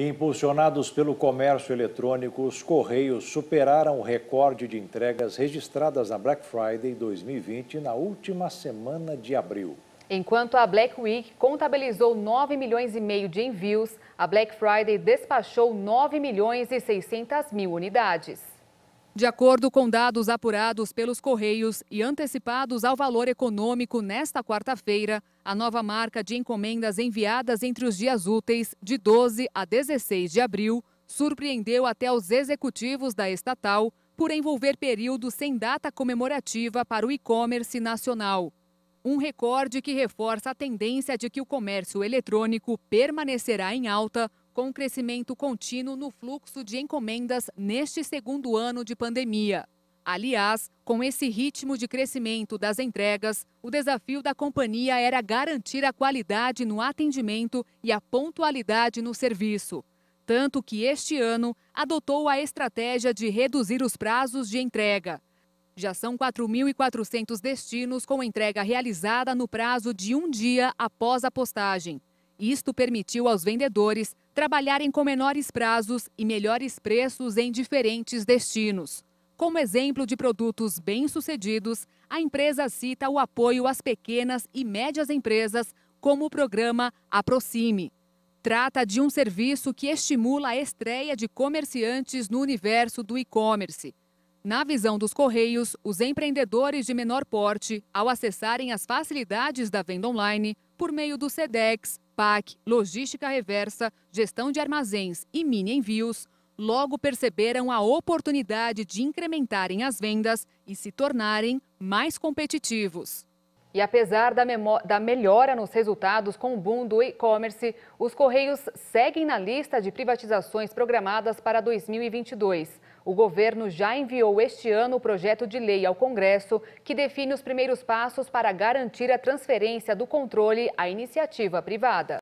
Impulsionados pelo comércio eletrônico, os Correios superaram o recorde de entregas registradas na Black Friday 2020 na última semana de abril. Enquanto a Black Week contabilizou 9 milhões e meio de envios, a Black Friday despachou 9 milhões e 600 mil unidades. De acordo com dados apurados pelos Correios e antecipados ao valor econômico nesta quarta-feira, a nova marca de encomendas enviadas entre os dias úteis, de 12 a 16 de abril, surpreendeu até os executivos da estatal por envolver período sem data comemorativa para o e-commerce nacional. Um recorde que reforça a tendência de que o comércio eletrônico permanecerá em alta com um crescimento contínuo no fluxo de encomendas neste segundo ano de pandemia. Aliás, com esse ritmo de crescimento das entregas, o desafio da companhia era garantir a qualidade no atendimento e a pontualidade no serviço. Tanto que este ano adotou a estratégia de reduzir os prazos de entrega. Já são 4.400 destinos com entrega realizada no prazo de um dia após a postagem. Isto permitiu aos vendedores trabalharem com menores prazos e melhores preços em diferentes destinos. Como exemplo de produtos bem-sucedidos, a empresa cita o apoio às pequenas e médias empresas, como o programa Aproxime. Trata de um serviço que estimula a estreia de comerciantes no universo do e-commerce. Na visão dos Correios, os empreendedores de menor porte, ao acessarem as facilidades da venda online, por meio do SEDEX, PAC, logística reversa, gestão de armazéns e mini envios, logo perceberam a oportunidade de incrementarem as vendas e se tornarem mais competitivos. E apesar da, da melhora nos resultados com o boom do e-commerce, os Correios seguem na lista de privatizações programadas para 2022. O governo já enviou este ano o projeto de lei ao Congresso que define os primeiros passos para garantir a transferência do controle à iniciativa privada.